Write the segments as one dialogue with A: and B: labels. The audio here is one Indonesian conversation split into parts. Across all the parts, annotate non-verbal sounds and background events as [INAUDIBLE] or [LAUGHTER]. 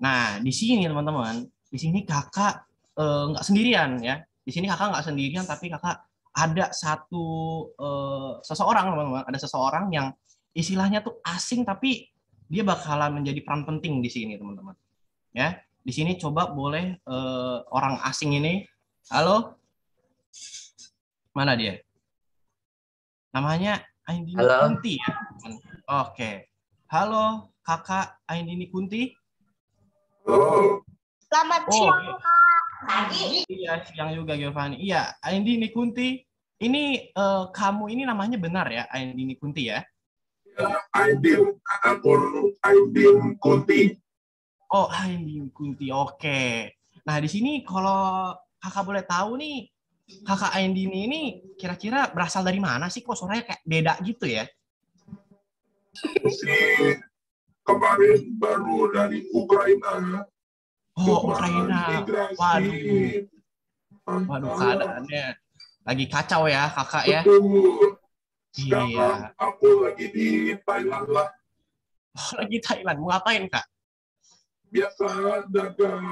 A: Nah, di sini teman-teman, di sini kakak eh, nggak uh, sendirian ya. Di sini kakak nggak sendirian, tapi kakak ada satu uh, seseorang teman-teman, ada seseorang yang istilahnya tuh asing, tapi dia bakalan menjadi peran penting di sini teman-teman. Ya, di sini coba boleh uh, orang asing ini, halo, mana dia? Namanya Aindini Halo. Kunti ya. Oke. Halo, Kakak Aindini Kunti.
B: Selamat oh. siang, iya. Kak. Pagi.
A: Iya, siang juga, Giovanni. Iya, Aindini Kunti. Ini uh, kamu ini namanya benar ya, Aindini Kunti ya? Iya,
C: Aindin, Andi Kunti.
A: Oh, Andi Kunti, oke. Nah, di sini kalau kakak boleh tahu nih, kakak Aindini ini kira-kira berasal dari mana sih? Kok suaranya kayak beda gitu
B: ya? Si kemarin baru dari Ukraina. Oh, Ukraina. Waduh. Waduh, keadaannya
A: lagi kacau ya, kakak ya. Betul. iya.
C: aku lagi di Thailand lah.
A: Oh, lagi Thailand, mau ngapain, Kak? Biasa dagang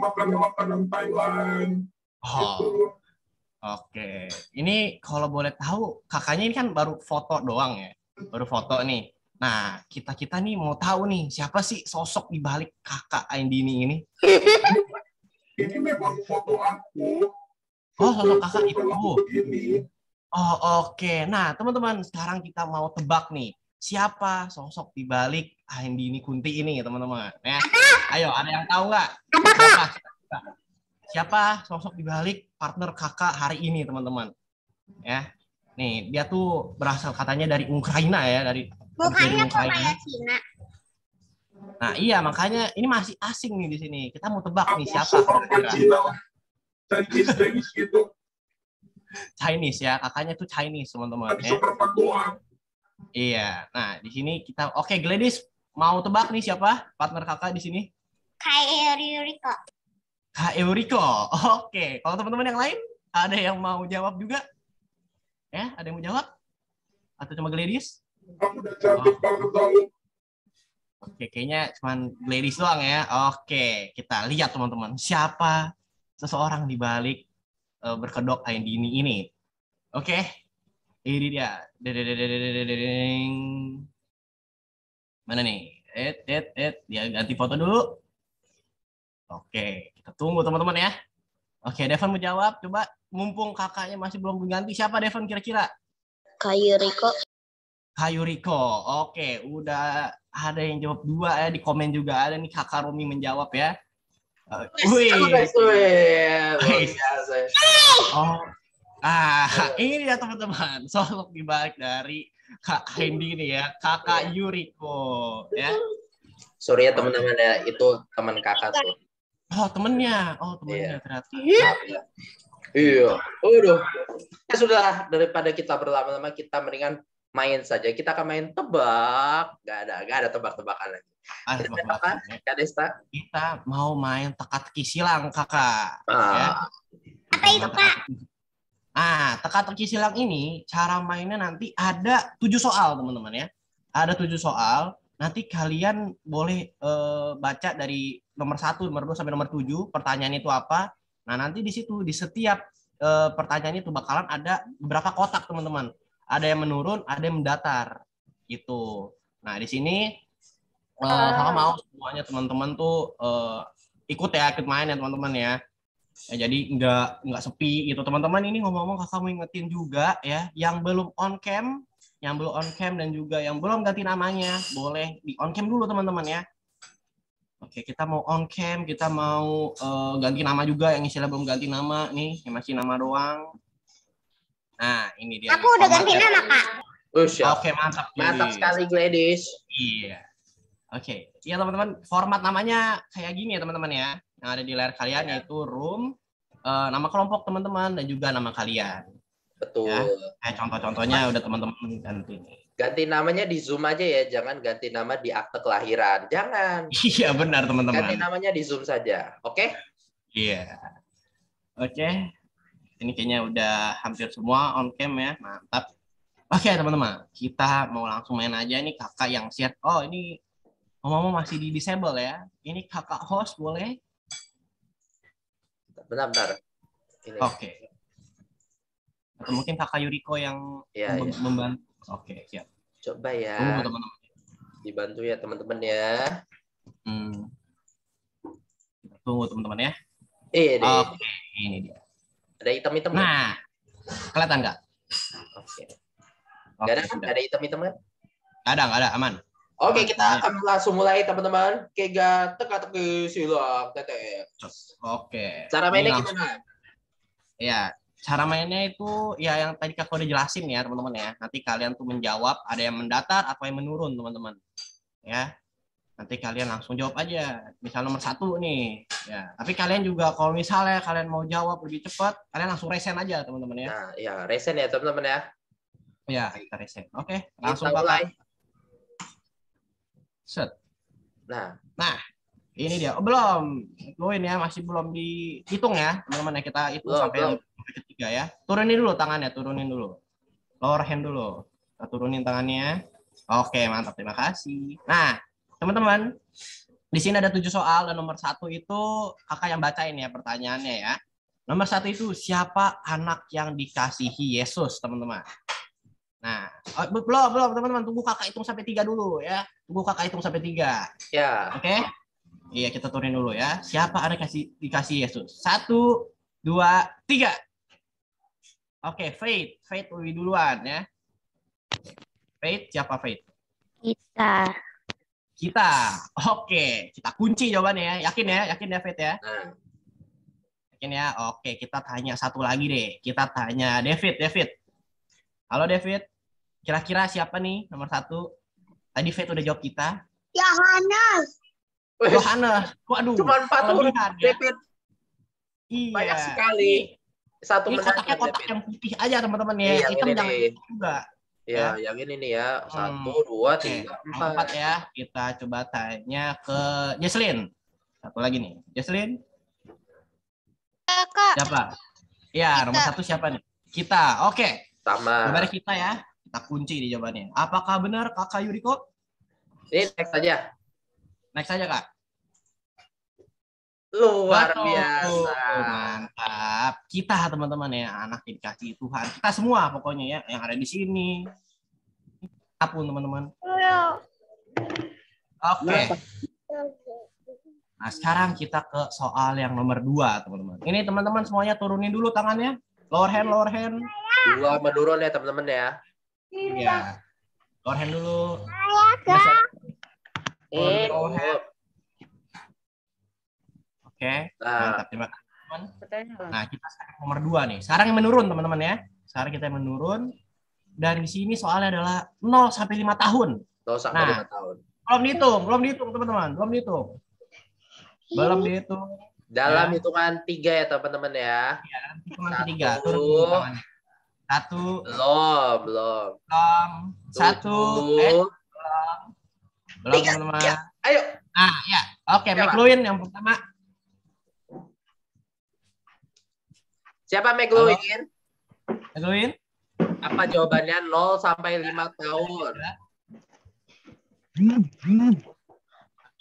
A: makanan-makanan Thailand. Oh. Gitu. Oke, ini kalau boleh tahu kakaknya ini kan baru foto doang ya, baru foto nih. Nah, kita-kita nih mau tahu nih siapa sih sosok di balik kakak Indi ini? ini memang foto
B: aku.
C: Oh, sosok kakak itu. Oh, oke.
A: Okay. Nah, teman-teman, sekarang kita mau tebak nih siapa sosok di balik ini Kunti ini, teman-teman. Ya. Ayo, ada yang tahu nggak? Siapa sosok di balik partner kakak hari ini, teman-teman? Ya. Nih, dia tuh berasal katanya dari Ukraina ya, dari Bukannya kok kayak Cina. Nah iya makanya ini masih asing nih di sini. Kita mau tebak nih siapa. Gitu. Chinese, ya, kakaknya tuh Chinese teman-teman. Ya. Iya. Nah di sini kita, oke Gladys mau tebak nih siapa partner kakak di sini?
B: Kai Euriko.
A: Kak Euriko. [LAUGHS] Oke. Kalau teman-teman yang lain ada yang mau jawab juga? Ya, ada yang mau jawab? Atau cuma
C: Gladys? Aku udah cantik oh. banget tau.
A: Oke, kayaknya cuma ladies doang ya. Oke, kita lihat teman-teman siapa seseorang di balik uh, berkedok ayam Dini ini. Oke, ini dia. Mana nih? Et, eh, et, eh, et. Dia ganti foto dulu. Oke, kita tunggu teman-teman ya. Oke, Devon mau jawab. Coba mumpung kakaknya masih belum ganti, siapa Devon kira-kira? Kak kok. Yuriko, Oke, udah ada yang jawab dua ya di komen juga ada nih Kakak Romi menjawab ya. Uh, wih. Oh. Ah, ini dia teman-teman. Sosok dibalik dari Kak Hendi nih ya, Kakak iya. Yuriko ya.
D: Sorry ya teman-teman ya, itu teman kakak tuh.
A: Oh, temennya. Oh, temennya yeah. ternyata.
D: Iya. Iya. Udah. Ya sudah, daripada kita berlama-lama, kita mendingan main saja. Kita akan main tebak. Gak ada, gak ada tebak-tebakan lagi. Ada kita, ya.
A: kita mau main teka-teki silang, kakak. Uh, Ya. Ah. Apa itu, Pak? Ah, teka-teki silang ini cara mainnya nanti ada tujuh soal, teman-teman ya. Ada tujuh soal. Nanti kalian boleh uh, baca dari nomor satu, nomor dua sampai nomor tujuh. Pertanyaan itu apa? Nah, nanti di situ di setiap uh, pertanyaan itu bakalan ada beberapa kotak, teman-teman ada yang menurun, ada yang mendatar gitu. Nah, di sini
C: uh, uh. mau
A: semuanya teman-teman tuh uh, ikut ya, ikut main ya teman-teman ya. ya jadi nggak nggak sepi gitu. Teman-teman ini ngomong-ngomong kakak mau ingetin juga ya, yang belum on cam, yang belum on cam dan juga yang belum ganti namanya, boleh di on cam dulu teman-teman ya. Oke, kita mau on cam, kita mau uh, ganti nama juga yang istilah belum ganti nama nih, yang masih nama doang. Nah, ini
D: dia.
B: Aku udah ganti nama, Kak.
A: Oh, oke, okay, mantap. Mantap sekali,
D: Gladys.
C: Iya.
A: Oke. Okay.
D: Iya, teman-teman. Format
A: namanya kayak gini ya, teman-teman ya. Yang ada di layar kalian ya. yaitu room, uh, nama kelompok teman-teman, dan juga nama kalian. Betul. Ya? Kayak contoh-contohnya udah teman-teman ganti
D: Ganti namanya di Zoom aja ya, jangan ganti nama di akte kelahiran. Jangan.
A: [LAUGHS] Iya, benar teman-teman. Ganti
D: namanya di Zoom saja, oke? Okay?
A: Iya. Oke, okay. Ini kayaknya udah hampir semua on cam ya, mantap. Oke okay, teman-teman, kita mau langsung main aja nih kakak yang siap. Oh ini ngomong masih di disable ya. Ini kakak host boleh?
D: benar-benar Oke. Okay. mungkin kakak Yuriko yang ya, mem ya. membantu. Oke, okay, siap. Coba ya. Tunggu teman-teman. Dibantu ya teman-teman ya. Hmm.
A: Tunggu teman-teman ya. Oke, okay, ini dia.
D: Ada hitam-hitam Nah,
A: gak? kelihatan nggak? Oke. Okay. Gak ada kan? Gak ada hitam-hitam kan? Gak ada, nggak ada. Aman.
D: Oke, okay, kita akan langsung mulai teman-teman. Kega teka-teki silok tete.
A: Oke. Cara mainnya gimana? Ya, cara mainnya itu ya yang tadi kakak udah jelasin ya teman-teman ya. Nanti kalian tuh menjawab ada yang mendatar atau yang menurun teman-teman. Ya, nanti kalian langsung jawab aja misal nomor satu nih ya tapi kalian juga kalau misalnya kalian mau jawab lebih cepat kalian
D: langsung resen aja teman-teman ya nah, ya resen ya teman-teman ya
A: ya kita resen oke okay, iya, langsung kita mulai set nah nah ini dia oh, belum luin ya masih belum dihitung ya teman-teman ya kita itu sampai belum. ketiga ya turunin dulu tangannya turunin dulu lower hand dulu kita turunin tangannya oke mantap terima kasih nah teman-teman di sini ada tujuh soal dan nomor satu itu kakak yang bacain ya pertanyaannya ya nomor satu itu siapa anak yang dikasihi Yesus teman-teman nah oh, belum belum teman-teman tunggu kakak hitung sampai tiga dulu ya tunggu kakak hitung sampai tiga ya oke okay? iya kita turunin dulu ya siapa anak kasih dikasih Yesus satu dua tiga Oke, okay, Faith. Faith lebih duluan ya. Faith, siapa Faith? Kita. Kita. Oke, kita kunci jawabannya. ya Yakin ya? Yakin ya, Fit ya? Nah. Yakin ya? Oke, kita tanya satu lagi deh. Kita tanya David, David. Halo David. Kira-kira siapa nih nomor satu? Tadi Fit udah jawab kita.
B: Yohanes.
A: Yohanes.
D: Waduh. Cuma
B: empat huruf, ya. David. Iya. Banyak sekali.
D: Satu ini kotaknya kotak yang putih aja teman-teman ya. Iya, Hitam jangan juga. Ya, ya, yang ini nih ya. Hmm, satu, hmm. dua, tiga, okay. empat. Empat ya. Kita coba tanya ke Jesslyn.
A: Satu lagi nih. Jesslyn? Ya, eh, Kak. Siapa? Ya, nomor satu siapa nih? Kita. Oke. Okay.
D: Sama. Jawabannya
A: kita ya. Kita kunci di jawabannya. Apakah benar Kakak Yuriko? Ini next saja. Next saja, Kak.
C: Luar Batu. biasa.
A: Mantap. Kita teman-teman ya, anak yang dikasih Tuhan. Kita semua pokoknya ya, yang ada di sini. Apun teman-teman. Iya. Oke. Okay. Iya. Nah, sekarang kita ke soal yang nomor dua, teman-teman. Ini teman-teman semuanya turunin dulu tangannya.
D: Lower hand, lower hand. Dulu sama ya, teman-teman ya. Iya. Lower hand dulu.
C: Iya, Masa... Eh, lower
D: hand.
A: Oke, okay. mantap. Terima kasih,
B: Nah, kita sekarang
A: nomor dua nih. Sekarang yang menurun, teman-teman ya. Sekarang kita yang menurun. Dan di sini soalnya adalah 0
D: sampai 5 tahun. 0 sampai nah, 5 tahun. Belum dihitung, belum dihitung, teman-teman. Belum dihitung. Belum dihitung. Dalam ya. hitungan tiga ya, teman-teman ya. Iya, dalam hitungan Satu. tiga. Turun Satu. Belum, belum. Belum. Satu.
C: Eh, belum. Belum, teman-teman.
A: Ayo. Nah, ya. Oke, okay, McLuhan yang pertama
D: Siapa McLuhan? McLuhan? Apa jawabannya 0 sampai 5 tahun?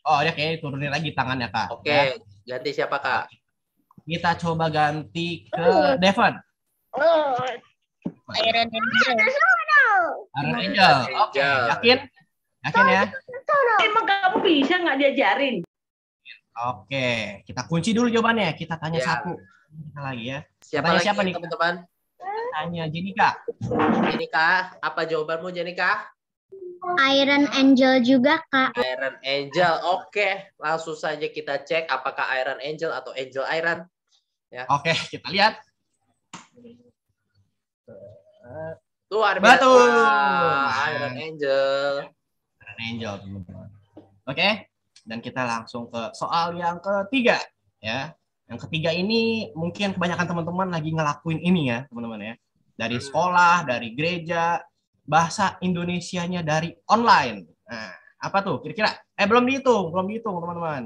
D: Oh, ya kayak
A: turunin lagi tangannya, Kak. Oke, okay.
D: Ya. ganti siapa, Kak?
A: Kita coba ganti ke Devon.
C: Oh. Iron Angel. Iron Angel. Oke, okay. yakin? Yakin ya?
B: Emang kamu bisa nggak diajarin? Oke,
A: okay. kita kunci dulu jawabannya. Kita tanya yeah. satu lagi ya. Siapa Tanya lagi siapa nih
D: teman-teman? Tanya Jenika. Jenika, apa jawabanmu Jenika?
B: Iron Angel juga, Kak.
D: Iron Angel. Oke, okay. langsung saja kita cek apakah Iron Angel atau Angel Iron. Ya.
C: Oke, okay, kita lihat. Luar biasa. Betul. Iron
A: Angel. Iron Angel, teman-teman. Oke, okay. dan kita langsung ke soal yang ketiga, ya. Yang ketiga ini mungkin kebanyakan teman-teman lagi ngelakuin ini ya, teman-teman ya. Dari sekolah, dari gereja, bahasa Indonesianya dari online. Nah, apa tuh kira-kira? Eh belum dihitung, belum dihitung teman-teman.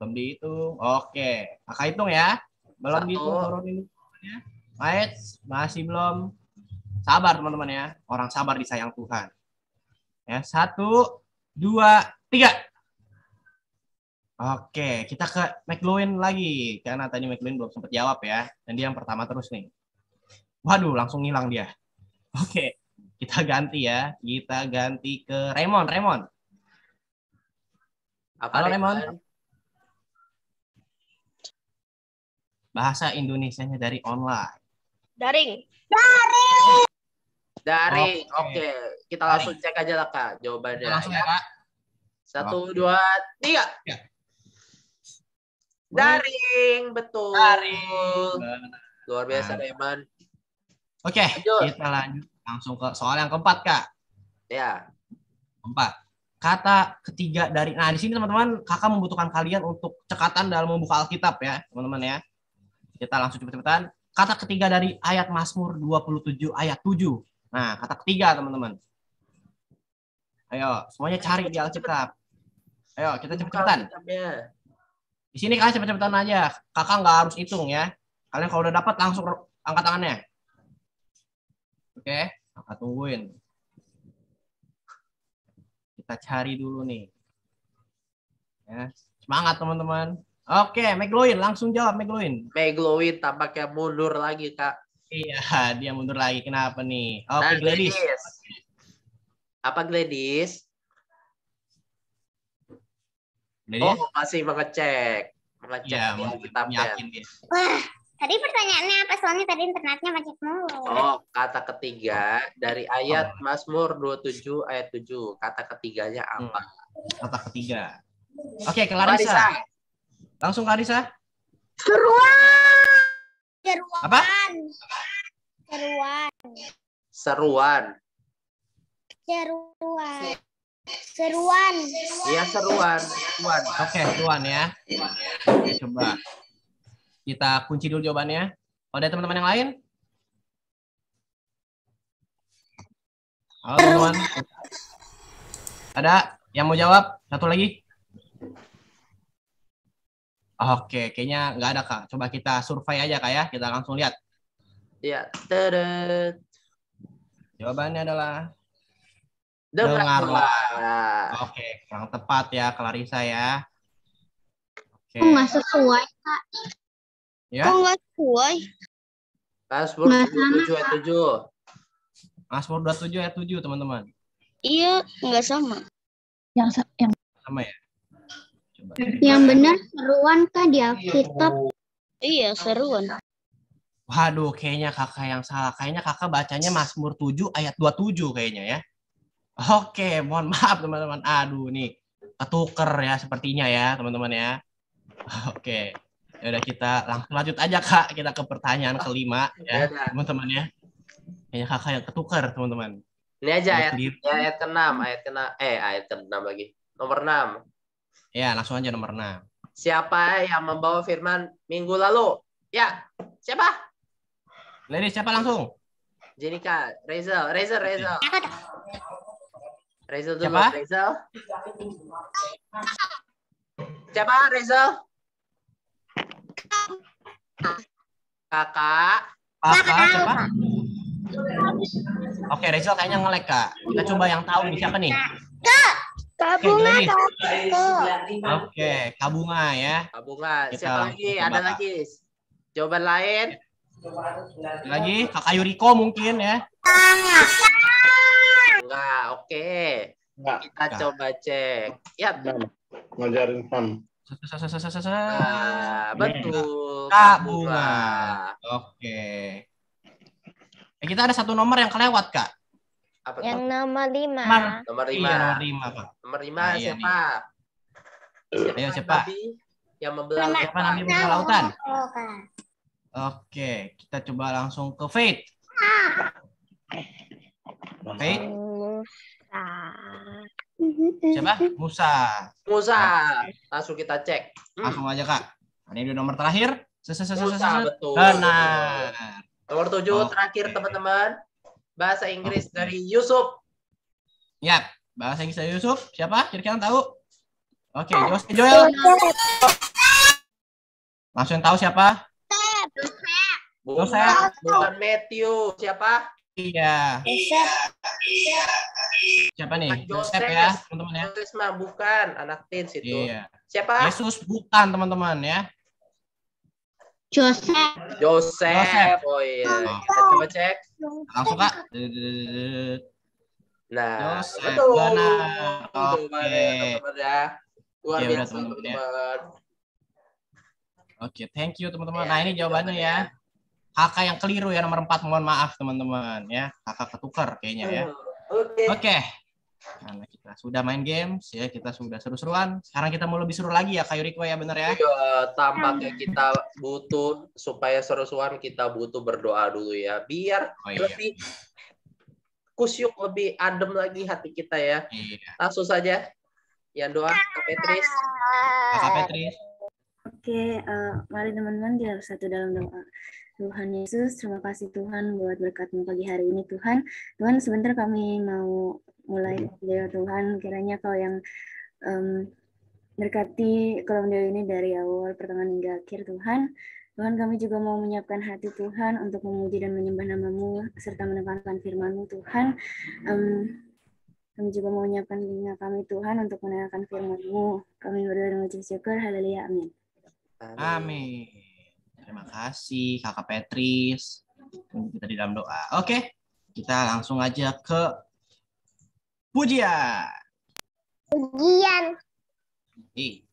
A: Belum dihitung. Oke, kakak hitung ya. Belum Satu. dihitung ini Baik, masih belum. Sabar teman-teman ya. Orang sabar disayang Tuhan. Ya, satu, dua, tiga. Oke, kita ke McLuhan lagi karena tadi McLuhan belum sempat jawab ya. Dan dia yang pertama terus nih. Waduh, langsung ngilang dia. Oke, kita ganti ya. Kita ganti ke Raymond. Raymond. Apa Halo Raymond? Bahasa Indonesia-nya dari online.
B: Daring. Daring. Daring.
A: Oke, kita langsung
D: cek aja lah Kak jawabannya. langsung ya Kak. Satu, dua, tiga. Ya. Daring, betul. Daring. Luar biasa, nah. Raymond.
A: Oke, okay, kita lanjut langsung ke soal yang keempat, Kak. Ya. Keempat. Kata ketiga dari nah di sini teman-teman, Kakak membutuhkan kalian untuk cekatan dalam membuka Alkitab ya, teman-teman ya. Kita langsung cepet-cepetan. Kata ketiga dari ayat Mazmur 27 ayat 7. Nah, kata ketiga, teman-teman. Ayo, semuanya cari di Alkitab. Ayo, kita cepet-cepetan. cepet cepetan di sini kalian cepet-cepetan aja. Kakak nggak harus hitung ya. Kalian kalau udah dapat langsung angkat tangannya. Oke, kakak tungguin. Kita cari dulu nih. Ya, semangat teman-teman. Oke, Megloin, langsung jawab Megloin, McLoin tampaknya mundur lagi, Kak. Iya, [LAUGHS] dia mundur lagi. Kenapa nih? Oke, nah, Gladys. Gladys.
D: Apa Gladys? Jadi, oh, masih mengecek. Mengecek ya, kitabnya. Ya.
B: Wah, tadi pertanyaannya apa? Soalnya tadi internetnya macet mulu. Oh,
D: kata ketiga dari ayat oh. Mazmur 27 ayat 7. Kata ketiganya hmm. apa? Hmm. Kata ketiga.
B: Oke, okay, Clarissa.
D: Langsung Clarissa.
B: Seruan. Seruan. Apa? Seruan.
D: Seruan.
B: Seruan. Seruan.
D: Iya seruan. Seruan.
A: Oke okay, seruan ya. Oke coba kita kunci dulu jawabannya. Oh, ada teman-teman yang lain? Halo teman-teman. Ada yang mau jawab? Satu lagi? Oke, kayaknya nggak ada kak. Coba kita survei aja kak ya. Kita langsung lihat.
D: Ya, terus Jawabannya adalah The,
A: The Warlock. Oke, okay, kurang tepat ya Clarissa ya. Okay. Kok nggak
B: sesuai, Kak. Ya. Kok nggak sesuai?
A: Password 27 ayat 7. Password 27 ayat 7, teman-teman.
B: Iya, nggak sama. Yang yang sama ya. Coba. Yang benar seruan Kak di Alkitab. Iya, seruan.
A: Waduh, kayaknya kakak yang salah. Kayaknya kakak bacanya Mazmur 7 ayat 27 kayaknya ya. Oke, mohon maaf teman-teman. Aduh nih, ketuker ya sepertinya ya teman-teman ya. Oke, ya udah kita langsung lanjut aja kak. Kita ke pertanyaan kelima ya iya, teman-teman ya. Kayaknya kakak yang ketuker teman-teman.
D: Ini aja ayat, ayat ke-6, ayat ke-6, eh ayat ke-6 lagi. Nomor 6. Ya,
A: langsung aja nomor 6.
D: Siapa yang membawa firman minggu lalu? Ya, siapa? Lady, siapa langsung? Jenika, Reza, Reza, Reza. Rezal dulu. Siapa? Rezal. Siapa Rezal? Kakak. Kakak siapa? Oke, Rezal kayaknya ngelek,
A: Kak. Kita coba yang tahu nih siapa nih? Kak. Kabunga.
C: Oke, okay,
A: Kabunga ya.
D: Kabunga.
A: Kita siapa lagi? Coba. Ada lagi?
D: Jawaban lain? Lagi Kak Yuriko
A: mungkin ya
D: enggak. Oke. Okay. Kita enggak. coba cek. Ya.
A: Ngajarin pam
D: Nah, betul. Bunga. Oke. Okay. Eh, kita ada satu nomor yang kelewat, Kak. Apa yang
B: itu? nomor lima. Mar
D: nomor iya, lima. Iya, nomor lima, Kak. Nomor lima nah, iya siapa? Iya, siapa? Ayo, siapa? yang membelah Mana, siapa nabi
C: membelah lautan? Oke,
A: okay, kita coba langsung ke Faith. Ah. Oke. Okay. Musa. Siapa? Musa.
D: Musa. Ah. Langsung kita cek.
A: Hmm. Langsung aja kak. Nah, ini udah nomor terakhir. Musa betul. Benar.
D: Nomor tujuh terakhir teman-teman. Bahasa Inggris oh. dari Yusuf.
A: Ya, bahasa Inggris dari Yusuf. Siapa? Kira-kira tahu? Oke, okay, Joel. Langsung tahu siapa? Joseph. Bukan
D: Matthew. Siapa?
A: Iya. Siapa nih? Joseph, Joseph ya, teman-teman
D: ya. Joseph mah bukan anak teens itu. Iya. Siapa?
A: Yesus bukan, teman-teman ya. Joseph.
D: Joseph. Oh iya. Kita coba cek. Langsung Kak. Nah, Joseph. betul. Oke. Okay. Teman-teman ya. Luar iya, biasa ya. teman-teman.
A: Oke, thank you teman-teman. Ya, nah, ini jawabannya ya. ya. Kakak yang keliru ya nomor 4. Mohon maaf teman-teman ya. Kakak ketukar kayaknya ya. Hmm, oke. Okay. Okay. Karena kita sudah main games ya, kita sudah seru-seruan. Sekarang kita mau lebih seru lagi ya, Kayu Riko ya benar ya.
D: Iya, tampaknya kita butuh supaya seru-seruan kita butuh berdoa dulu ya, biar oh, iya. lebih kusyuk lebih adem lagi hati kita ya. Iya. Langsung saja yang doa Kak Petris.
C: Kak Petris.
B: Oke, uh, mari teman-teman kita bersatu dalam doa. Tuhan Yesus, terima kasih Tuhan buat berkatmu pagi hari ini Tuhan. Tuhan sebentar kami mau mulai ya Tuhan, kiranya Kau yang um, berkati kolom video ini dari awal pertengahan hingga akhir Tuhan. Tuhan kami juga mau menyiapkan hati Tuhan untuk memuji dan menyembah namamu serta menekankan firmanmu Tuhan. Um, kami juga mau menyiapkan telinga kami Tuhan untuk menekankan firmanmu. Kami berdoa dengan syukur. Haleluya. Amin.
A: Amin. Terima kasih Kakak Petris. Kita di dalam doa. Oke, kita langsung aja ke
B: pujian. Pujian.
A: Hey.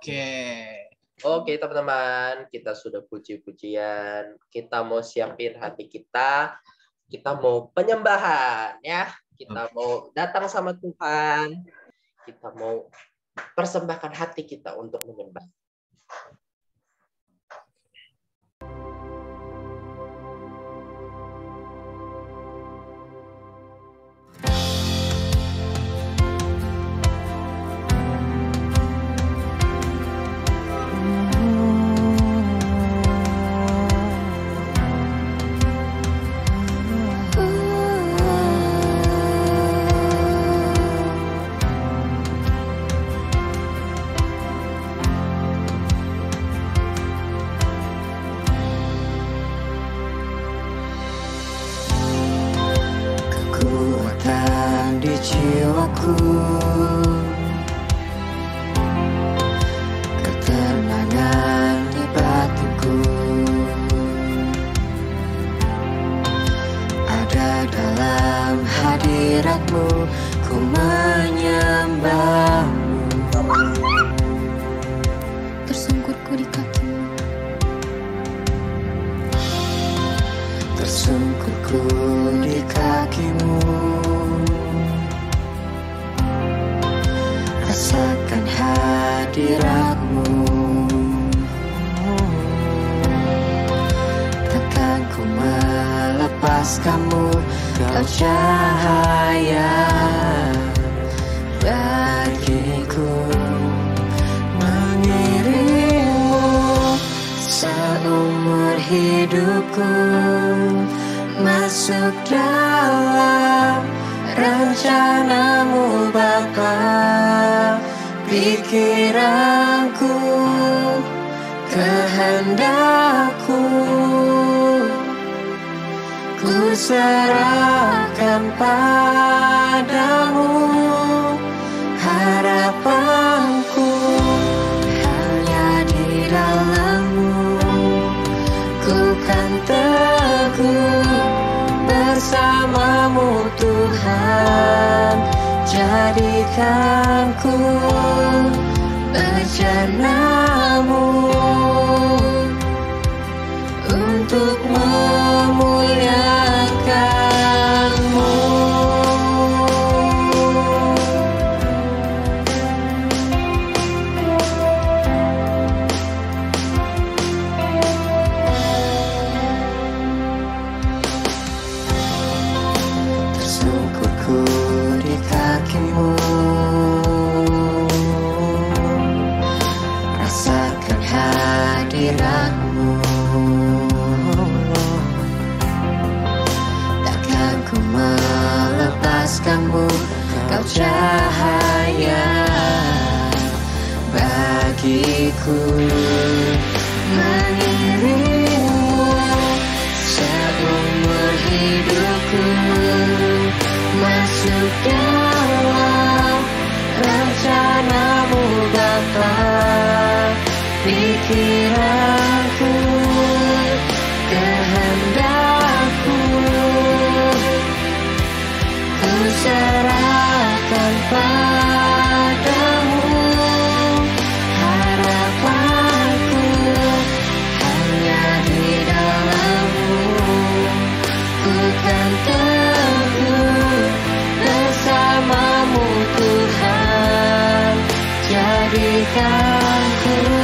C: Oke.
D: Oke teman-teman, kita sudah puji-pujian. Kita mau siapin hati kita. Kita mau penyembahan ya. Kita okay. mau datang sama Tuhan. Kita mau persembahkan hati kita untuk menyembah. thank you
C: jadikanku bejanamu untuk Ku mengirimmu seumur hidupku masuk dalam rencanamu Bapa pikir you.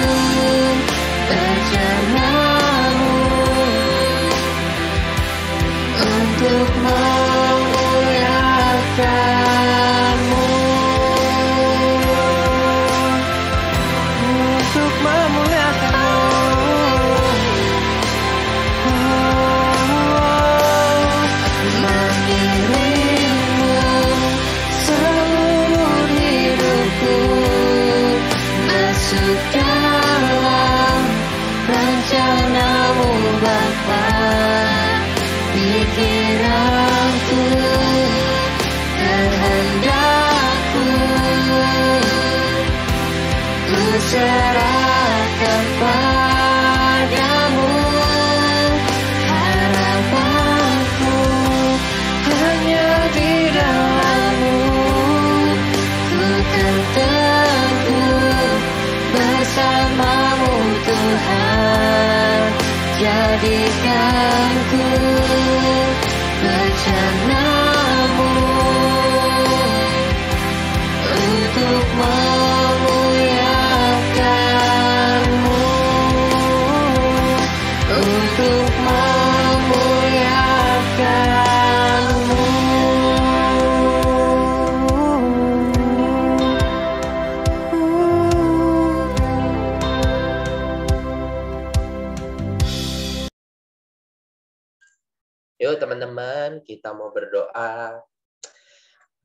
D: kita mau berdoa.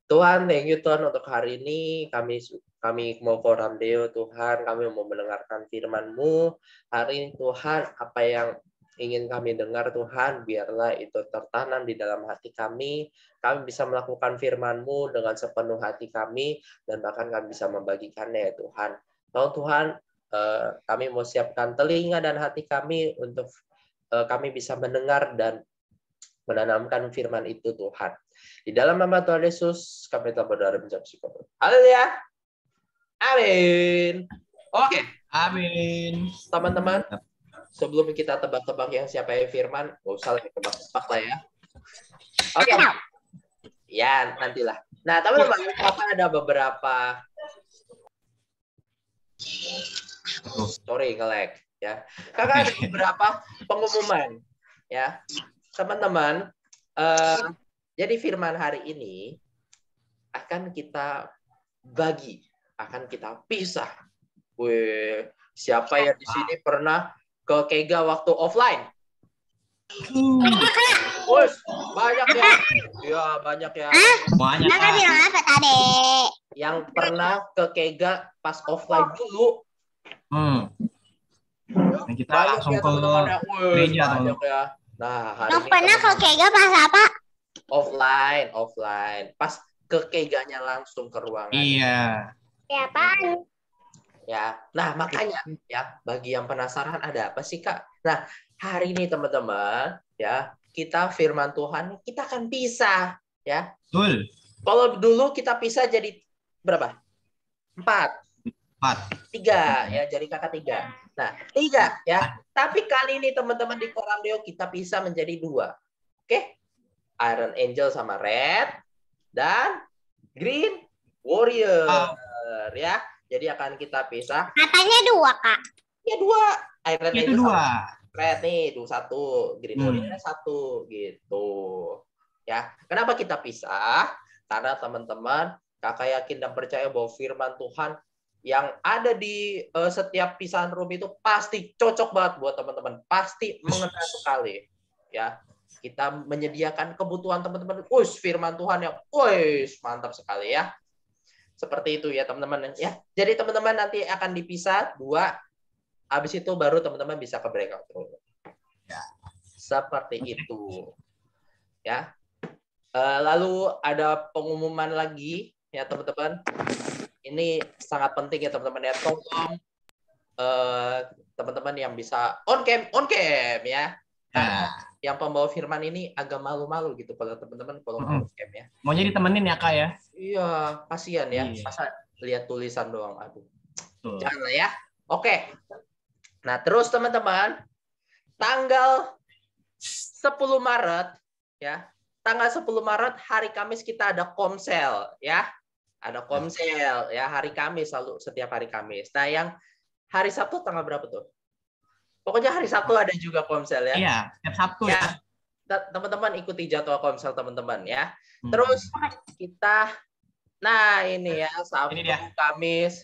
D: Tuhan, thank you Tuhan untuk hari ini. Kami kami mau koram Deo Tuhan, kami mau mendengarkan firman-Mu. Hari ini Tuhan, apa yang ingin kami dengar Tuhan, biarlah itu tertanam di dalam hati kami. Kami bisa melakukan firman-Mu dengan sepenuh hati kami, dan bahkan kami bisa membagikannya ya Tuhan. Tahu Tuhan, eh, kami mau siapkan telinga dan hati kami untuk eh, kami bisa mendengar dan menanamkan firman itu Tuhan. Di dalam nama Tuhan Yesus, kami telah berdoa mengucap syukur. Haleluya. Amin. Oke. Okay. Amin. Teman-teman, sebelum kita tebak-tebak yang siapa yang firman, gak usah lagi tebak-tebak lah ya. Oke. Okay. Ya, nantilah. Nah, teman-teman, apa ada beberapa oh. Sorry, kelek ya. Kakak ada beberapa pengumuman ya teman-teman, uh, jadi firman hari ini akan kita bagi, akan kita pisah. Weh, siapa yang di sini pernah ke Kega waktu offline? banyak ya. Ya, banyak ya. Banyak. Yang pernah ke Kega pas offline dulu.
C: Hmm.
B: Nah, kita langsung ya, ke gereja. Banyak ya. Nah, hari Loh, ini pernah ke Kega pas apa?
D: Offline, offline. Pas ke Keganya langsung ke ruangan.
C: Iya.
D: Ya, apaan? Ya, nah makanya ya bagi yang penasaran ada apa sih kak? Nah hari ini teman-teman ya kita firman Tuhan kita akan pisah ya. Betul. Kalau dulu kita pisah jadi berapa? Empat. Empat. Tiga ya jadi kakak tiga. Nah, tiga ya. Tapi kali ini teman-teman di koran Leo kita bisa menjadi dua. Oke? Okay? Iron Angel sama Red dan Green Warrior ah. ya. Jadi akan kita pisah. Katanya dua, Kak. Ya dua. Iron Angel dua. Sama Red nih, dua satu, Green hmm. Warrior satu gitu. Ya. Kenapa kita pisah? Karena teman-teman Kakak yakin dan percaya bahwa firman Tuhan yang ada di uh, setiap pisahan room itu pasti cocok banget buat teman-teman. Pasti mengena sekali. Ya. Kita menyediakan kebutuhan teman-teman. Wih, firman Tuhan yang wih, mantap sekali ya. Seperti itu ya teman-teman ya. Jadi teman-teman nanti akan dipisah dua habis itu baru teman-teman bisa ke breakout room. Ya. Seperti itu. Ya. Eh, lalu ada pengumuman lagi ya teman-teman ini sangat penting ya teman-teman ya tolong teman eh, teman-teman yang bisa on cam on cam ya nah, nah. yang pembawa firman ini agak malu-malu gitu pada teman-teman kalau mm-hmm. on cam ya mau jadi temenin ya kak ya iya kasihan ya iya. lihat tulisan doang aduh Tuh. jangan lah ya oke nah terus teman-teman tanggal 10 Maret ya tanggal 10 Maret hari Kamis kita ada Komsel ya ada Komsel ya hari Kamis selalu setiap hari Kamis. Nah, yang hari Sabtu tanggal berapa tuh? Pokoknya hari Sabtu ada juga Komsel ya. Iya, setiap Sabtu ya. ya. Teman-teman ikuti jadwal Komsel teman-teman ya. Hmm. Terus kita Nah, ini ya Sabtu, ini dia. Kamis.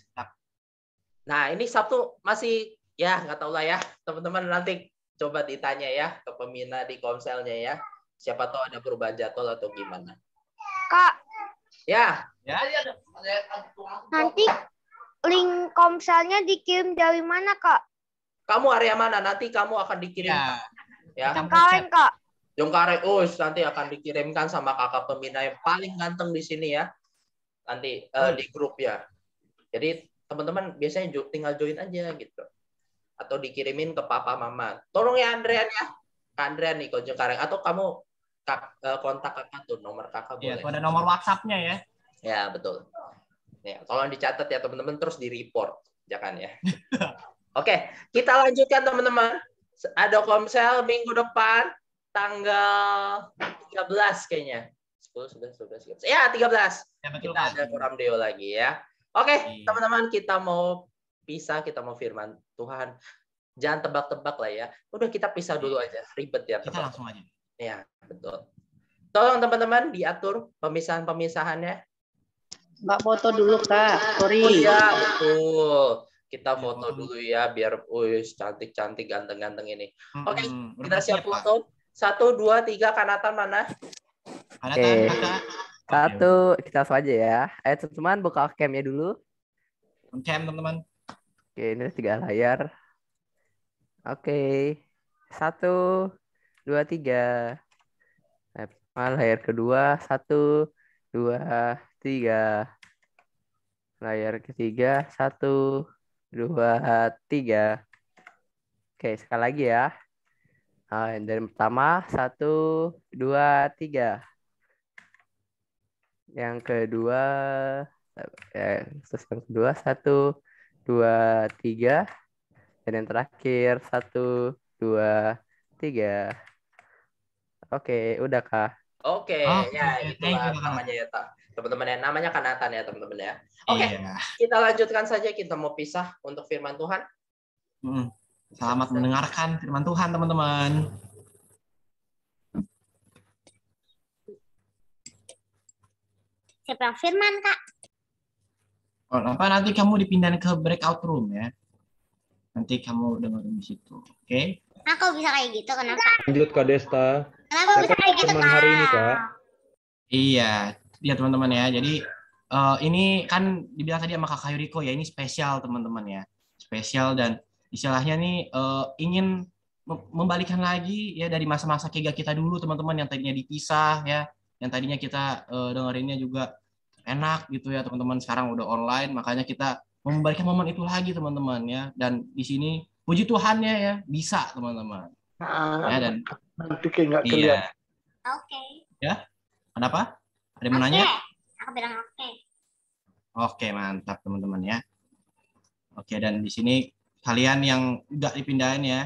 D: Nah, ini Sabtu masih ya nggak tahu lah ya teman-teman nanti coba ditanya ya ke pembina di komselnya ya siapa tahu ada perubahan jadwal atau gimana kak Ya.
B: Ya, ya. Nanti link komselnya dikirim dari mana, Kak?
D: Kamu area mana? Nanti kamu akan dikirim. Ya. ya. Kawan, Kak. Jongkare Us nanti akan dikirimkan sama kakak pembina yang paling ganteng di sini ya. Nanti uh, di grup ya. Jadi teman-teman biasanya tinggal join aja gitu. Atau dikirimin ke papa mama. Tolong ya Andrean ya. Andrean nih Jongkare atau kamu kak, eh, kontak kakak tuh nomor kakak iya, boleh. Iya, ada nomor
A: WhatsApp-nya ya.
D: Ya betul. Ya, tolong dicatat ya teman-teman terus di report, jangan ya. [LAUGHS] Oke, kita lanjutkan teman-teman. Ada komsel minggu depan tanggal 13 kayaknya. 10, 11, 12, 13. Ya, 13. Ya, betul, kita ada kurang deo lagi ya. Oke, iya. teman-teman kita mau pisah, kita mau firman Tuhan. Jangan tebak-tebak lah ya. Udah kita pisah dulu iya. aja, ribet ya. Kita langsung aja. Ya, betul. Tolong teman-teman diatur pemisahan-pemisahannya. Mbak foto dulu, Kak. Sorry. Oh iya, betul. Kita foto hmm. dulu ya biar wis cantik-cantik ganteng-ganteng ini. Hmm, Oke, okay, hmm, kita siap foto. Satu, dua, tiga, kanatan mana? Oke. okay. Satu, kita langsung aja ya. Ayo teman-teman buka camnya dulu.
A: Cam
E: teman-teman.
D: Oke, ini tiga layar. Oke. Satu, dua, tiga. Lepas layar kedua, satu, dua, tiga. Layar ketiga, satu, dua, tiga. Oke, sekali lagi ya. Nah, dari pertama, satu, dua, tiga. Yang kedua, eh, yang kedua, satu, dua, tiga. Dan yang terakhir, satu, dua, tiga. Oke, okay, udah kah? Oke, okay, oh, ya itulah namanya ya, ya, ya teman-teman ya. Namanya kanatan ya teman-teman ya. Oke, okay, yeah. kita lanjutkan saja kita mau pisah untuk firman Tuhan.
A: Hmm. Selamat mendengarkan firman Tuhan teman-teman.
B: Siapa firman kak?
A: Oh, apa nanti kamu dipindahin ke breakout room ya? Nanti kamu dengar di situ, oke?
B: Nah, okay? Aku bisa kayak gitu kenapa?
A: Lanjut kak Desta.
B: Kenapa bisa kayak gitu, Kak?
A: Hari ini, Kak? Iya, iya teman-teman ya. Jadi uh, ini kan dibilang tadi sama Kak Yuriko ya, ini spesial teman-teman ya. Spesial dan istilahnya nih uh, ingin membalikan lagi ya dari masa-masa kega kita dulu teman-teman yang tadinya dipisah ya, yang tadinya kita uh, dengerinnya juga enak gitu ya teman-teman sekarang udah online makanya kita memberikan momen itu lagi teman-teman ya dan di sini puji Tuhannya ya bisa teman-teman
B: nah, ya dan Nanti kayak nggak iya. kelihatan. Iya. Oke.
A: Ya, kenapa? Ada yang okay. mau nanya?
B: Aku bilang oke. Okay.
A: Oke, mantap teman-teman ya. Oke, dan di sini kalian yang nggak dipindahin ya,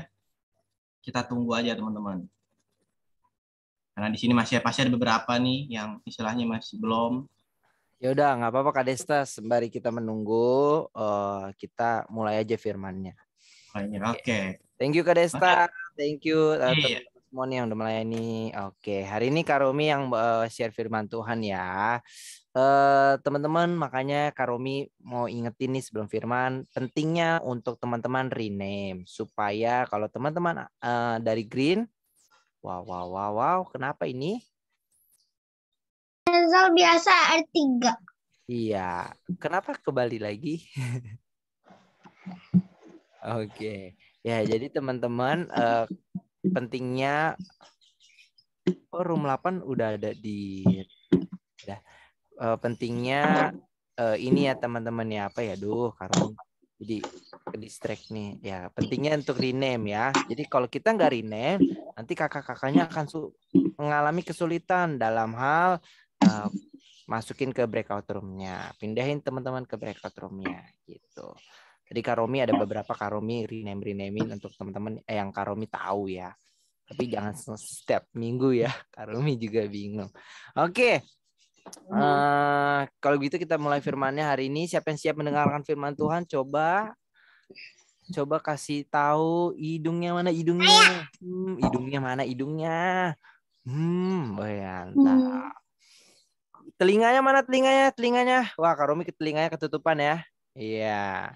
A: kita tunggu aja teman-teman. Karena di sini masih pasti ada beberapa nih yang istilahnya masih belum.
E: Ya udah, nggak apa-apa Kak Desta. Sembari kita menunggu, uh, kita mulai aja firmannya. Oke. Okay. Thank you Kak Desta. Thank you. Uh, Moni yang udah melayani. Oke, hari ini Karomi yang uh, share firman Tuhan ya. Eh, teman-teman, makanya Karomi mau ingetin nih sebelum firman, pentingnya untuk teman-teman rename supaya kalau teman-teman eh, dari green, wow wow wow wow, kenapa ini?
B: Pensel biasa R3.
E: Iya, kenapa kembali lagi? [LAUGHS] Oke. Okay. Ya, jadi teman-teman uh, pentingnya oh room 8 udah ada di udah uh, pentingnya uh, ini ya teman-teman ya apa ya duh karena jadi ke distract nih ya pentingnya untuk rename ya jadi kalau kita nggak rename nanti kakak-kakaknya akan mengalami kesulitan dalam hal uh, masukin ke breakout roomnya pindahin teman-teman ke breakout roomnya gitu jadi Karomi ada beberapa Karomi rename renaming untuk teman-teman eh, yang Karomi tahu ya. Tapi jangan setiap minggu ya. Karomi juga bingung. Oke. Okay. Uh, eh, kalau gitu kita mulai firmannya hari ini. Siapa yang siap mendengarkan firman Tuhan? Coba coba kasih tahu hidungnya mana hidungnya. Hmm, hidungnya mana hidungnya? Hmm, bayangkan oh Nah. Telinganya mana telinganya? Telinganya. Wah, Karomi ke telinganya ketutupan ya. Iya. Yeah.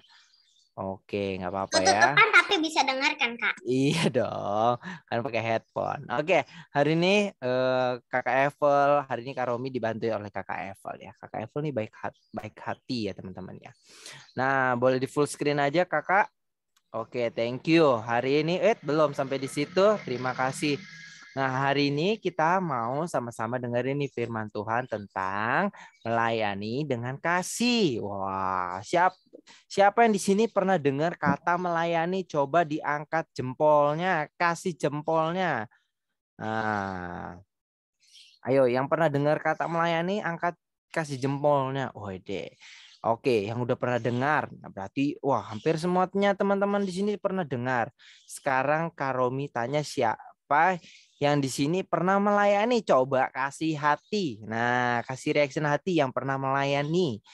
E: Oke, nggak apa-apa ya. Tutupan
B: tapi bisa dengarkan kak.
E: Iya dong, kan pakai headphone. Oke, hari ini eh, kakak Evel, hari ini Kak Romi dibantu oleh kakak Evel ya. Kakak Evel nih baik hati, baik hati ya teman-teman ya. Nah, boleh di full screen aja kakak. Oke, thank you. Hari ini, eh belum sampai di situ. Terima kasih. Nah, hari ini kita mau sama-sama dengerin nih firman Tuhan tentang melayani dengan kasih. Wah, siap siapa yang di sini pernah dengar kata melayani? Coba diangkat jempolnya, kasih jempolnya. Nah, ayo yang pernah dengar kata melayani angkat kasih jempolnya. Wede. Oke, yang udah pernah dengar. Nah, berarti wah hampir semuanya teman-teman di sini pernah dengar. Sekarang Karomi tanya siapa yang di sini pernah melayani coba kasih hati. Nah, kasih reaction hati yang pernah melayani.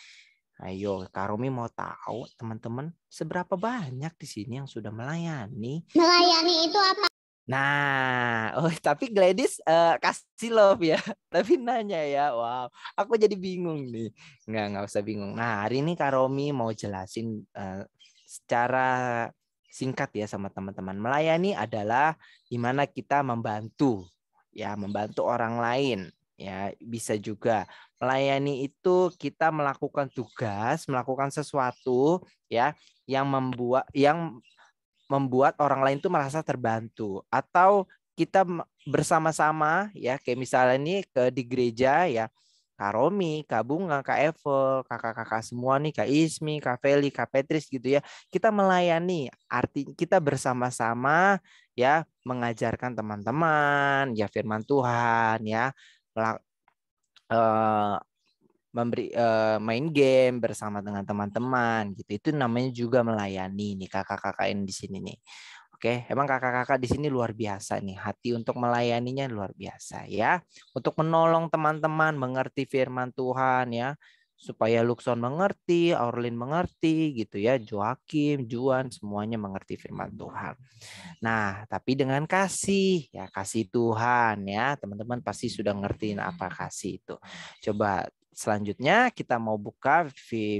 E: Ayo, Karomi mau tahu teman-teman seberapa banyak di sini yang sudah melayani?
B: Melayani itu apa?
E: Nah, oh [LAUGHS] tapi Gladys uh, kasih love ya, [LAUGHS] tapi nanya ya, wow, aku jadi bingung nih. Nggak nggak usah bingung. Nah hari ini Karomi mau jelasin uh, secara singkat ya sama teman-teman. Melayani adalah di mana kita membantu ya, membantu orang lain ya, bisa juga. Melayani itu kita melakukan tugas, melakukan sesuatu ya yang membuat yang membuat orang lain itu merasa terbantu atau kita bersama-sama ya kayak misalnya ini ke di gereja ya Kak Romi, Kak Bunga, Kak Evel, kakak-kakak semua nih, Kak Ismi, Kak Feli, Kak Petris gitu ya. Kita melayani, arti kita bersama-sama ya mengajarkan teman-teman ya firman Tuhan ya melak, uh, eh, memberi uh, main game bersama dengan teman-teman gitu. Itu namanya juga melayani nih kakak-kakak ini di sini nih. Oke, emang kakak-kakak di sini luar biasa nih. Hati untuk melayaninya luar biasa ya. Untuk menolong teman-teman mengerti firman Tuhan ya. Supaya Luxon mengerti, Aurlin mengerti gitu ya. Joakim, Juan semuanya mengerti firman Tuhan. Nah, tapi dengan kasih ya kasih Tuhan ya. Teman-teman pasti sudah ngertiin apa kasih itu. Coba selanjutnya kita mau buka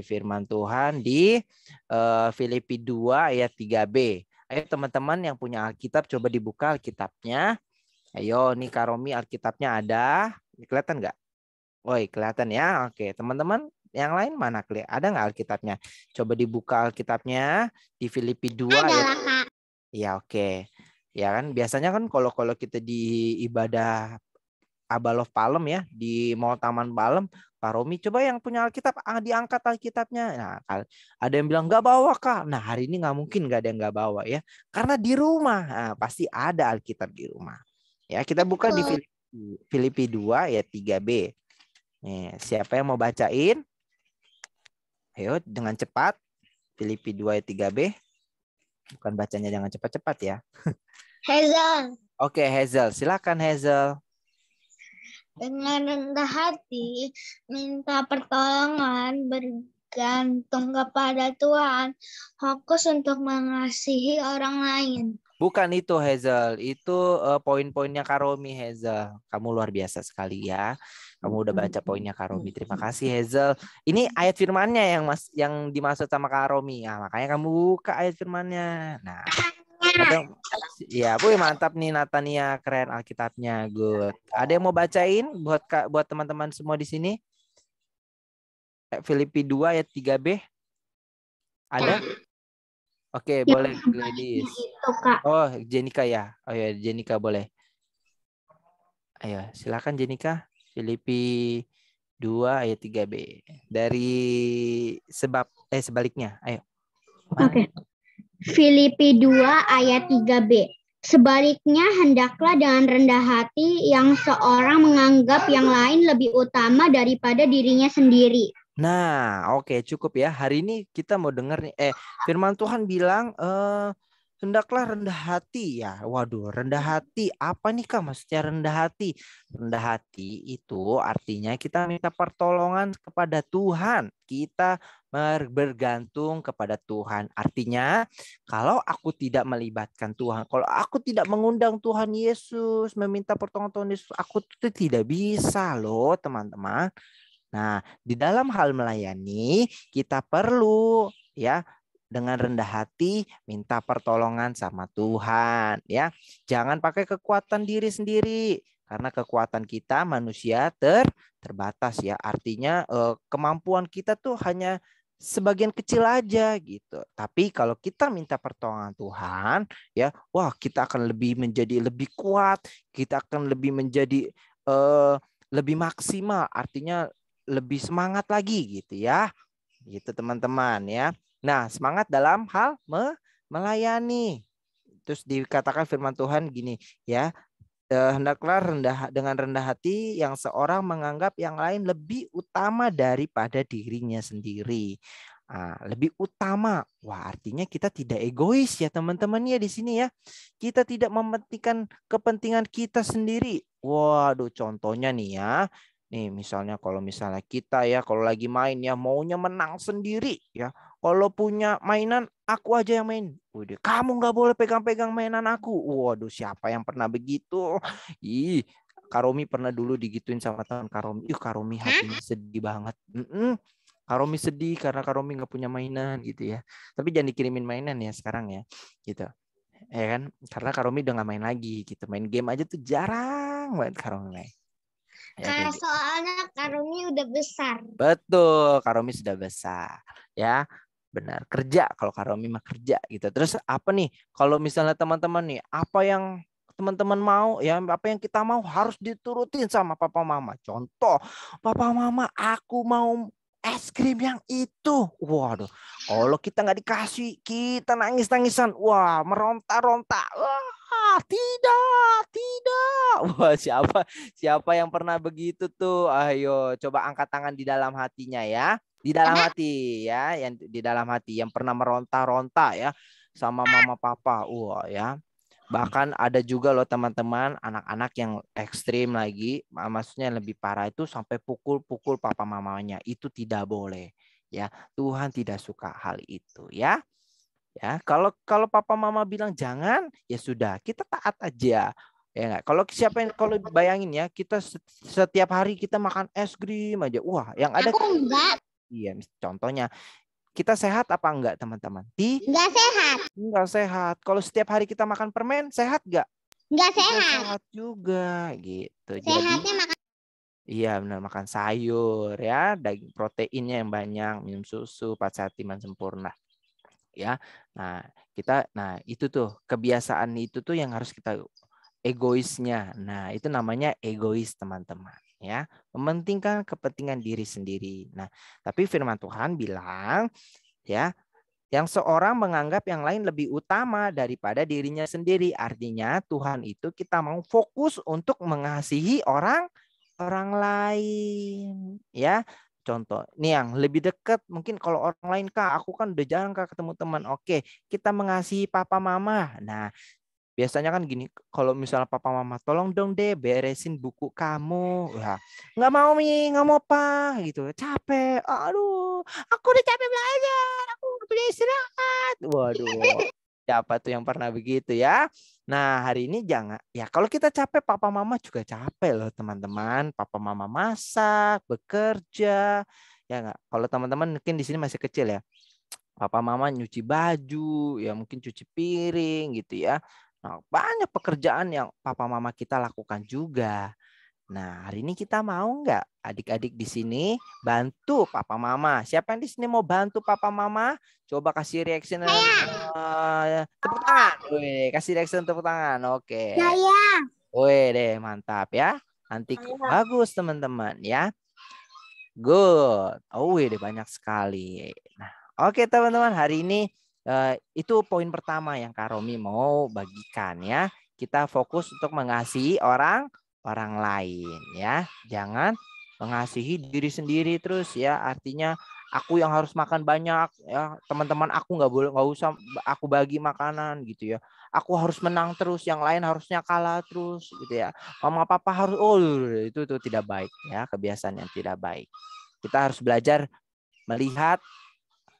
E: firman Tuhan di eh, Filipi 2 ayat 3b. Ayo teman-teman yang punya Alkitab coba dibuka Alkitabnya. Ayo nih Karomi Alkitabnya ada. Kelihatan nggak? Woi oh, iya, kelihatan ya. Oke teman-teman yang lain mana kelihatan? Ada nggak Alkitabnya? Coba dibuka Alkitabnya di Filipi 2 ada, ya. Kak. Ya oke. Ya kan biasanya kan kalau kalau kita di ibadah Abalov Palem ya di Mall Taman Palem Pak Romi coba yang punya Alkitab ah, diangkat Alkitabnya nah ada yang bilang nggak bawa kak nah hari ini nggak mungkin nggak ada yang nggak bawa ya karena di rumah nah, pasti ada Alkitab di rumah ya kita buka di Filipi, Filipi 2 ya 3b nih siapa yang mau bacain ayo dengan cepat Filipi 2 ya 3b bukan bacanya dengan cepat-cepat ya
B: Hazel
E: oke Hazel silakan Hazel
B: dengan rendah hati, minta pertolongan, bergantung kepada Tuhan, fokus untuk mengasihi orang lain.
E: Bukan itu Hazel, itu uh, poin-poinnya Karomi Hazel. Kamu luar biasa sekali ya. Kamu udah baca poinnya Karomi. Terima kasih Hazel. Ini ayat firmannya yang mas yang dimaksud sama Karomi. Nah, makanya kamu buka ayat firmannya. Nah, Kadang, ya, wih mantap nih Natania, keren Alkitabnya, good. Ada yang mau bacain buat buat teman-teman semua di sini? Filipi 2 ayat 3b. Ada? Ya. Oke, okay, ya, boleh ladies. Itu, Oh, Jenika ya. Oh ya, Jenika boleh. Ayo, silakan Jenika. Filipi 2 ayat 3b. Dari sebab eh sebaliknya. Ayo.
B: Oke. Okay. Filipi 2 ayat 3b. Sebaliknya hendaklah dengan rendah hati yang seorang menganggap yang lain lebih utama daripada dirinya sendiri.
E: Nah, oke okay, cukup ya. Hari ini kita mau dengar nih eh firman Tuhan bilang eh hendaklah rendah hati ya. Waduh, rendah hati apa nih Kak maksudnya rendah hati? Rendah hati itu artinya kita minta pertolongan kepada Tuhan. Kita bergantung kepada Tuhan. Artinya, kalau aku tidak melibatkan Tuhan, kalau aku tidak mengundang Tuhan Yesus, meminta pertolongan Tuhan Yesus, aku itu tidak bisa loh, teman-teman. Nah, di dalam hal melayani kita perlu ya dengan rendah hati minta pertolongan sama Tuhan ya. Jangan pakai kekuatan diri sendiri karena kekuatan kita manusia ter terbatas ya. Artinya eh, kemampuan kita tuh hanya sebagian kecil aja gitu. Tapi kalau kita minta pertolongan Tuhan, ya, wah kita akan lebih menjadi lebih kuat, kita akan lebih menjadi eh, lebih maksimal, artinya lebih semangat lagi gitu ya. Gitu teman-teman ya. Nah, semangat dalam hal me melayani. Terus dikatakan firman Tuhan gini, ya, eh, hendaklah rendah dengan rendah hati yang seorang menganggap yang lain lebih utama daripada dirinya sendiri. Nah, lebih utama. Wah, artinya kita tidak egois ya teman-teman ya di sini ya. Kita tidak mementingkan kepentingan kita sendiri. Waduh, contohnya nih ya. Nih misalnya kalau misalnya kita ya kalau lagi main ya maunya menang sendiri ya. Kalau punya mainan, aku aja yang main. Udah, kamu nggak boleh pegang-pegang mainan aku. Waduh, siapa yang pernah begitu? [LAUGHS] Ih, Karomi pernah dulu digituin sama teman Karomi. Ih, Karomi hmm? hatinya sedih banget. Mm -mm. Karomi sedih karena Karomi nggak punya mainan gitu ya. Tapi jangan dikirimin mainan ya sekarang ya, gitu. Ya kan? Karena Karomi udah nggak main lagi gitu. Main game aja tuh jarang banget Karomi main.
B: Ya, nah, karena gitu. soalnya Karomi udah besar.
E: Betul, Karomi sudah besar. Ya, benar kerja kalau Karomi mah kerja gitu terus apa nih kalau misalnya teman-teman nih apa yang teman-teman mau ya apa yang kita mau harus diturutin sama papa mama contoh papa mama aku mau es krim yang itu waduh kalau kita nggak dikasih kita nangis nangisan wah meronta ronta wah tidak tidak [LAUGHS] wah siapa siapa yang pernah begitu tuh ayo coba angkat tangan di dalam hatinya ya di dalam hati ya yang di dalam hati yang pernah meronta-ronta ya sama mama papa wah ya bahkan ada juga loh teman-teman anak-anak yang ekstrim lagi maksudnya yang lebih parah itu sampai pukul-pukul papa mamanya itu tidak boleh ya Tuhan tidak suka hal itu ya ya kalau kalau papa mama bilang jangan ya sudah kita taat aja ya enggak kalau siapa yang kalau bayangin ya kita setiap hari kita makan es krim aja wah yang ada aku enggak Iya, contohnya kita sehat apa enggak teman-teman? Di... Enggak sehat. Enggak sehat. Kalau setiap hari kita makan permen, sehat enggak? Enggak sehat. Enggak sehat juga gitu. Sehatnya Jadi, makan Iya benar makan sayur ya daging proteinnya yang banyak minum susu pas sehat iman sempurna ya nah kita nah itu tuh kebiasaan itu tuh yang harus kita egoisnya nah itu namanya egois teman-teman ya mementingkan kepentingan diri sendiri nah tapi firman Tuhan bilang ya yang seorang menganggap yang lain lebih utama daripada dirinya sendiri. Artinya Tuhan itu kita mau fokus untuk mengasihi orang orang lain, ya. Contoh, ini yang lebih dekat mungkin kalau orang lain kak, aku kan udah jarang kak ketemu teman. Oke, kita mengasihi papa mama. Nah, biasanya kan gini kalau misalnya papa mama tolong dong deh beresin buku kamu ya nggak mau mi nggak mau pak gitu capek aduh aku
B: udah capek belajar aku udah istirahat waduh
E: siapa tuh yang pernah begitu ya nah hari ini jangan ya kalau kita capek papa mama juga capek loh teman-teman papa mama masak bekerja ya nggak kalau teman-teman mungkin di sini masih kecil ya papa mama nyuci baju ya mungkin cuci piring gitu ya Nah, banyak pekerjaan yang papa mama kita lakukan juga. Nah, hari ini kita mau nggak adik-adik di sini bantu papa mama? Siapa yang di sini mau bantu papa mama? Coba kasih reaction uh, tepuk tangan. Wih, kasih reaction tepuk tangan. Oke. Okay. Saya. Wih deh, mantap ya. Nanti bagus teman-teman ya. Good. Oh, wih deh banyak sekali. Nah, oke teman-teman, hari ini Uh, itu poin pertama yang Kak Romi mau bagikan ya. Kita fokus untuk mengasihi orang orang lain ya. Jangan mengasihi diri sendiri terus ya. Artinya aku yang harus makan banyak ya. Teman-teman aku nggak boleh nggak usah aku bagi makanan gitu ya. Aku harus menang terus, yang lain harusnya kalah terus gitu ya. Mama papa harus oh itu tuh tidak baik ya, kebiasaan yang tidak baik. Kita harus belajar melihat,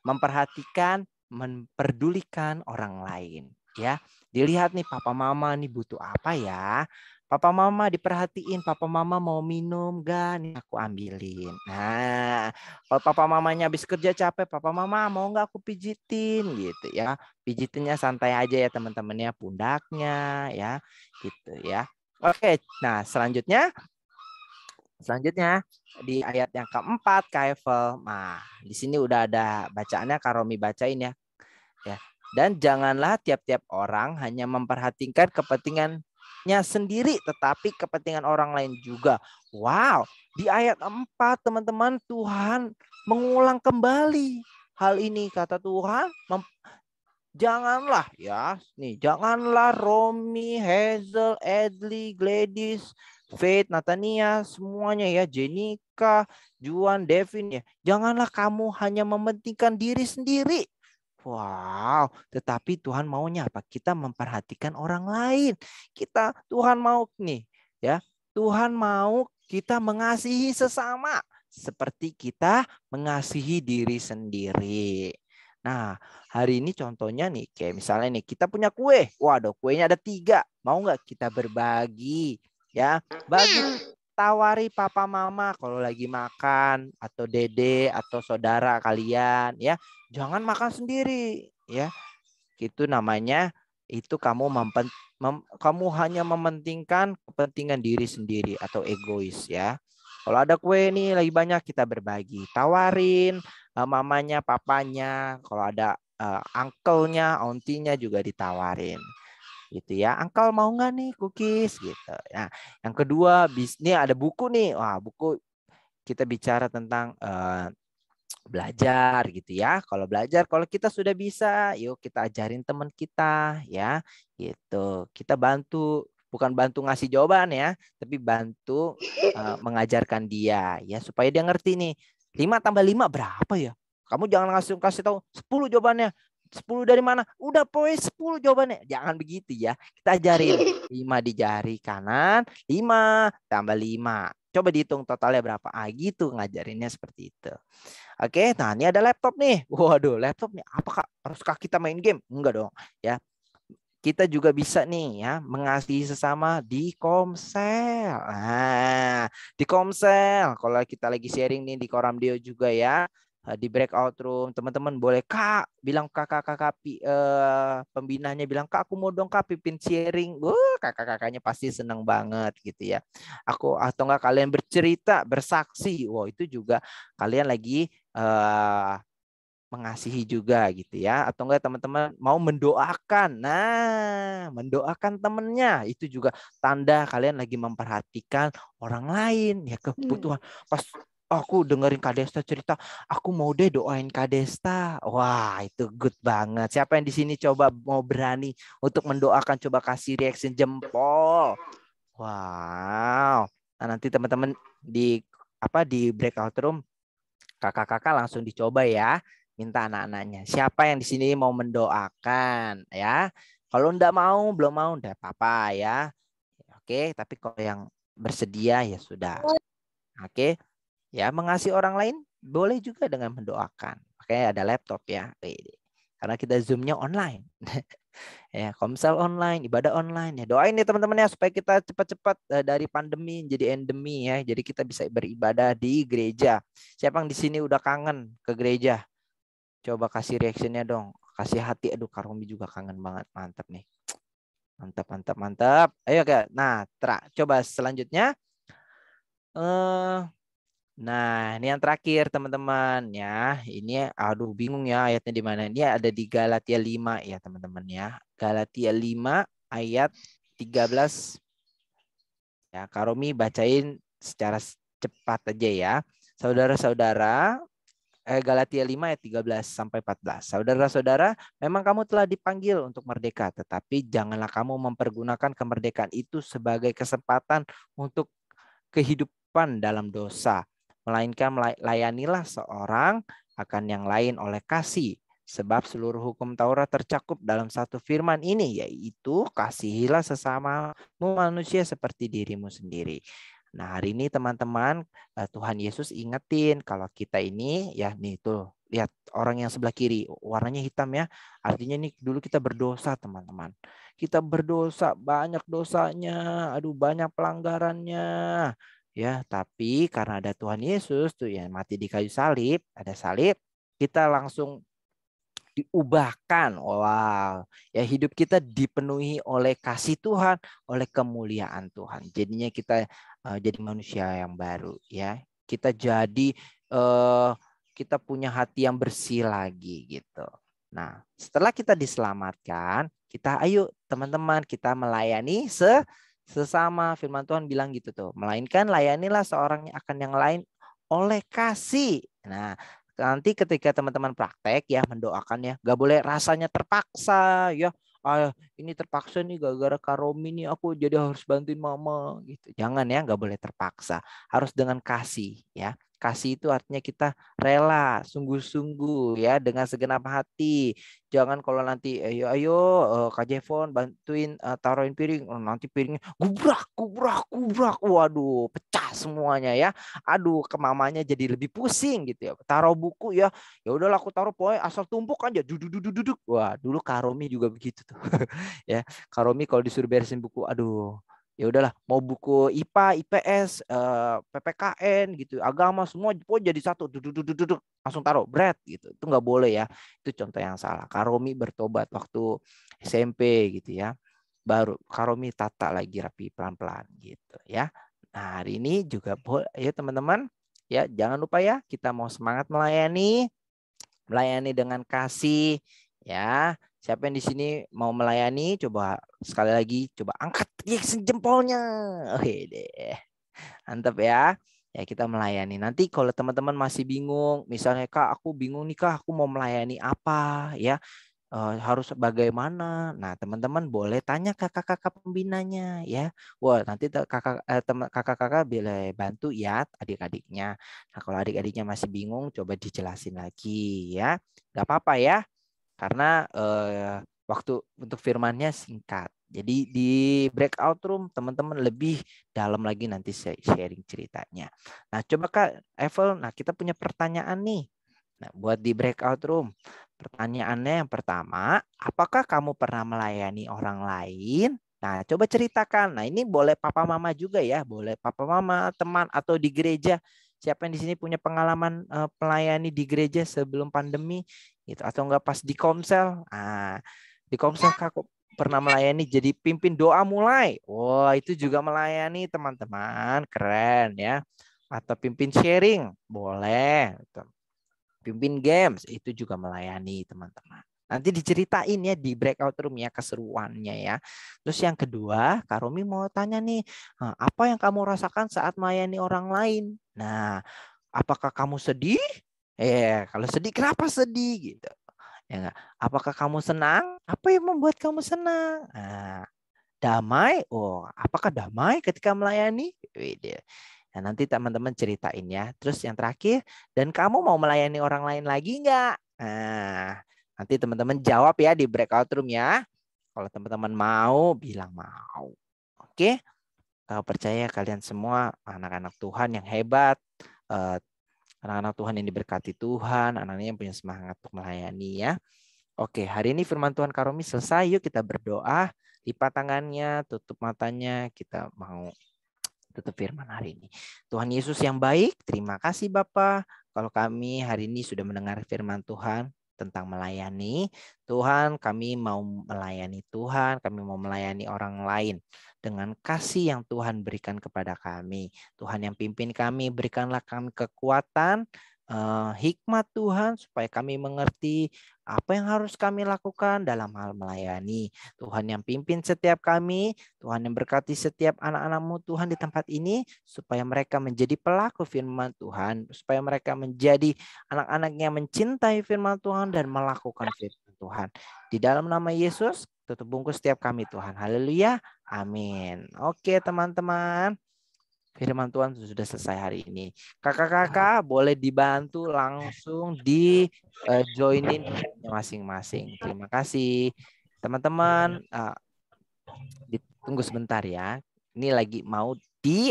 E: memperhatikan memperdulikan orang lain ya. Dilihat nih papa mama nih butuh apa ya. Papa mama diperhatiin, papa mama mau minum gak? Nih aku ambilin. Nah, kalau papa mamanya habis kerja capek, papa mama mau nggak aku pijitin gitu ya. Pijitinnya santai aja ya teman-teman pundaknya ya gitu ya. Oke, nah selanjutnya selanjutnya di ayat yang keempat Kaifel. Nah, di sini udah ada bacaannya Karomi bacain ya. Ya. Dan janganlah tiap-tiap orang hanya memperhatikan kepentingannya sendiri tetapi kepentingan orang lain juga. Wow, di ayat 4 teman-teman Tuhan mengulang kembali hal ini kata Tuhan janganlah ya nih janganlah Romi, Hazel, Edly, Gladys, Faith, Natania semuanya ya Jenika, Juan, Devin ya janganlah kamu hanya mementingkan diri sendiri Wow, tetapi Tuhan maunya apa? Kita memperhatikan orang lain. Kita Tuhan mau nih, ya. Tuhan mau kita mengasihi sesama seperti kita mengasihi diri sendiri. Nah, hari ini contohnya nih, kayak misalnya nih kita punya kue. Waduh, kuenya ada tiga. Mau nggak kita berbagi? Ya, bagi tawari papa mama kalau lagi makan atau dede atau saudara kalian ya jangan makan sendiri ya itu namanya itu kamu mempen, mem, kamu hanya mementingkan kepentingan diri sendiri atau egois ya kalau ada kue nih lagi banyak kita berbagi tawarin uh, mamanya papanya kalau ada uh, uncle-nya auntie juga ditawarin gitu ya. angkal mau nggak nih cookies gitu. Nah, yang kedua bisnis ada buku nih. Wah, buku kita bicara tentang uh, belajar gitu ya. Kalau belajar kalau kita sudah bisa, yuk kita ajarin teman kita ya. Gitu. Kita bantu bukan bantu ngasih jawaban ya, tapi bantu uh, mengajarkan dia ya supaya dia ngerti nih. 5 tambah 5 berapa ya? Kamu jangan langsung kasih tahu 10 jawabannya. 10 dari mana? Udah poin 10 jawabannya. Jangan begitu ya. Kita ajarin 5 [LAUGHS] di jari kanan, 5 tambah 5. Coba dihitung totalnya berapa. Ah gitu ngajarinnya seperti itu. Oke, nah ini ada laptop nih. Waduh, laptop nih. Apakah haruskah kita main game? Enggak dong, ya. Kita juga bisa nih ya mengasihi sesama di komsel. Nah, di komsel. Kalau kita lagi sharing nih di Koram dia juga ya Eh, di breakout room teman-teman boleh kak bilang kakak kakak uh, eh, pembinanya bilang kak aku mau dong kak pimpin sharing uh, kakak kakaknya pasti seneng banget gitu ya aku atau enggak kalian bercerita bersaksi wow itu juga kalian lagi uh, mengasihi juga gitu ya atau enggak teman-teman mau mendoakan nah mendoakan temennya itu juga tanda kalian lagi memperhatikan orang lain ya hmm. kebutuhan hmm. pas aku dengerin Kak cerita, aku mau deh doain Kak Wah, itu good banget. Siapa yang di sini coba mau berani untuk mendoakan coba kasih reaction jempol. Wow. Nah, nanti teman-teman di apa di breakout room kakak-kakak langsung dicoba ya minta anak-anaknya siapa yang di sini mau mendoakan ya kalau ndak mau belum mau ndak apa-apa ya oke tapi kalau yang bersedia ya sudah oke Ya, mengasihi orang lain boleh juga dengan mendoakan. Makanya ada laptop ya. Karena kita zoomnya online. [LAUGHS] ya, komsel online, ibadah online ya. Doain ya teman-teman ya supaya kita cepat-cepat eh, dari pandemi jadi endemi ya. Jadi kita bisa beribadah di gereja. Siapa yang di sini udah kangen ke gereja? Coba kasih reaksinya dong. Kasih hati. Aduh, Karomi juga kangen banget. Mantap nih. Mantap, mantap, mantap. Ayo, Kak. Nah, tra, coba selanjutnya. Eh, Nah, ini yang terakhir teman-teman ya. Ini aduh bingung ya ayatnya di mana. Ini ada di Galatia 5 ya teman-teman ya. Galatia 5 ayat 13. Ya, Karomi bacain secara cepat aja ya. Saudara-saudara, eh, Galatia 5 ayat 13 sampai 14. Saudara-saudara, memang kamu telah dipanggil untuk merdeka, tetapi janganlah kamu mempergunakan kemerdekaan itu sebagai kesempatan untuk kehidupan dalam dosa, melainkan layanilah seorang akan yang lain oleh kasih. Sebab seluruh hukum Taurat tercakup dalam satu firman ini, yaitu kasihilah sesama manusia seperti dirimu sendiri. Nah hari ini teman-teman eh, Tuhan Yesus ingetin kalau kita ini ya nih tuh lihat orang yang sebelah kiri warnanya hitam ya artinya nih dulu kita berdosa teman-teman kita berdosa banyak dosanya aduh banyak pelanggarannya ya tapi karena ada Tuhan Yesus tuh ya mati di kayu salib ada salib kita langsung diubahkan wow ya hidup kita dipenuhi oleh kasih Tuhan oleh kemuliaan Tuhan jadinya kita uh, jadi manusia yang baru ya kita jadi uh, kita punya hati yang bersih lagi gitu nah setelah kita diselamatkan kita ayo teman-teman kita melayani se sesama. Firman Tuhan bilang gitu tuh. Melainkan layanilah seorang yang akan yang lain oleh kasih. Nah, nanti ketika teman-teman praktek ya mendoakan ya gak boleh rasanya terpaksa ya ayo ah, ini terpaksa nih gara-gara karomi nih aku jadi harus bantuin mama gitu jangan ya gak boleh terpaksa harus dengan kasih ya Kasih itu artinya kita rela, sungguh-sungguh ya dengan segenap hati. Jangan kalau nanti eh, ya ayo ayo eh, Kak Jevon bantuin eh, taruhin piring, oh, nanti piringnya gubrak gubrak gubrak. Waduh, pecah semuanya ya. Aduh, kemamanya jadi lebih pusing gitu ya. Taruh buku ya. Ya udahlah aku taruh poin asal tumpuk aja. Duduk duduk. Wah, dulu Karomi juga begitu tuh. [LAUGHS] ya, Karomi kalau disuruh beresin buku, aduh ya udahlah mau buku IPA, IPS, eh, PPKN gitu, agama semua pun jadi satu, duduk duduk duduk langsung taruh bread gitu. Itu nggak boleh ya. Itu contoh yang salah. Karomi bertobat waktu SMP gitu ya. Baru Karomi tata lagi rapi pelan-pelan gitu ya. Nah, hari ini juga boleh ya teman-teman ya jangan lupa ya kita mau semangat melayani melayani dengan kasih ya Siapa yang di sini mau melayani? Coba sekali lagi, coba angkat jempolnya. Oke deh, mantap ya. Ya kita melayani. Nanti kalau teman-teman masih bingung, misalnya kak aku bingung nih kak aku mau melayani apa ya? Uh, harus bagaimana? Nah, teman-teman boleh tanya kakak-kakak pembinanya ya. Wah, nanti kakak eh, teman kakak-kakak boleh bantu ya adik-adiknya. Nah, kalau adik-adiknya masih bingung coba dijelasin lagi ya. Gak apa-apa ya karena uh, waktu untuk firmannya singkat. Jadi di breakout room teman-teman lebih dalam lagi nanti sharing ceritanya. Nah coba kak Evel, nah kita punya pertanyaan nih. Nah buat di breakout room, pertanyaannya yang pertama, apakah kamu pernah melayani orang lain? Nah coba ceritakan. Nah ini boleh papa mama juga ya, boleh papa mama teman atau di gereja. Siapa yang di sini punya pengalaman pelayani eh, melayani di gereja sebelum pandemi? gitu atau enggak pas di Komsel ah di Komsel kak pernah melayani jadi pimpin doa mulai wah wow, itu juga melayani teman-teman keren ya atau pimpin sharing boleh gitu. pimpin games itu juga melayani teman-teman nanti diceritain ya di breakout room ya keseruannya ya terus yang kedua Karomi mau tanya nih eh, apa yang kamu rasakan saat melayani orang lain nah apakah kamu sedih Eh, kalau sedih kenapa sedih gitu. Ya enggak? Apakah kamu senang? Apa yang membuat kamu senang? Nah, damai. Oh, apakah damai ketika melayani? Nah, nanti teman-teman ceritain ya. Terus yang terakhir, dan kamu mau melayani orang lain lagi nggak? Nah, nanti teman-teman jawab ya di breakout room ya. Kalau teman-teman mau, bilang mau. Oke? Kau percaya kalian semua anak-anak Tuhan yang hebat, eh, anak-anak Tuhan yang diberkati Tuhan, anak-anak yang punya semangat untuk melayani ya. Oke, hari ini firman Tuhan Karomi selesai. Yuk kita berdoa, lipat tangannya, tutup matanya, kita mau tutup firman hari ini. Tuhan Yesus yang baik, terima kasih Bapak. Kalau kami hari ini sudah mendengar firman Tuhan, tentang melayani Tuhan, kami mau melayani Tuhan, kami mau melayani orang lain dengan kasih yang Tuhan berikan kepada kami. Tuhan yang pimpin kami, berikanlah kami kekuatan uh, hikmat Tuhan supaya kami mengerti apa yang harus kami lakukan dalam hal melayani. Tuhan yang pimpin setiap kami, Tuhan yang berkati setiap anak-anakmu Tuhan di tempat ini supaya mereka menjadi pelaku firman Tuhan, supaya mereka menjadi anak-anak yang mencintai firman Tuhan dan melakukan firman Tuhan. Di dalam nama Yesus, tutup bungkus setiap kami Tuhan. Haleluya. Amin. Oke teman-teman firman Tuhan sudah selesai hari ini. Kakak-kakak boleh dibantu langsung di uh, joinin masing-masing. Terima kasih. Teman-teman uh, ditunggu sebentar ya. Ini lagi mau di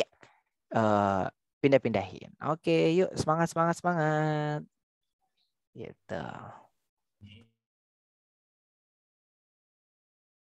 E: uh,
C: pindah-pindahin. Oke, yuk semangat semangat semangat. Gitu.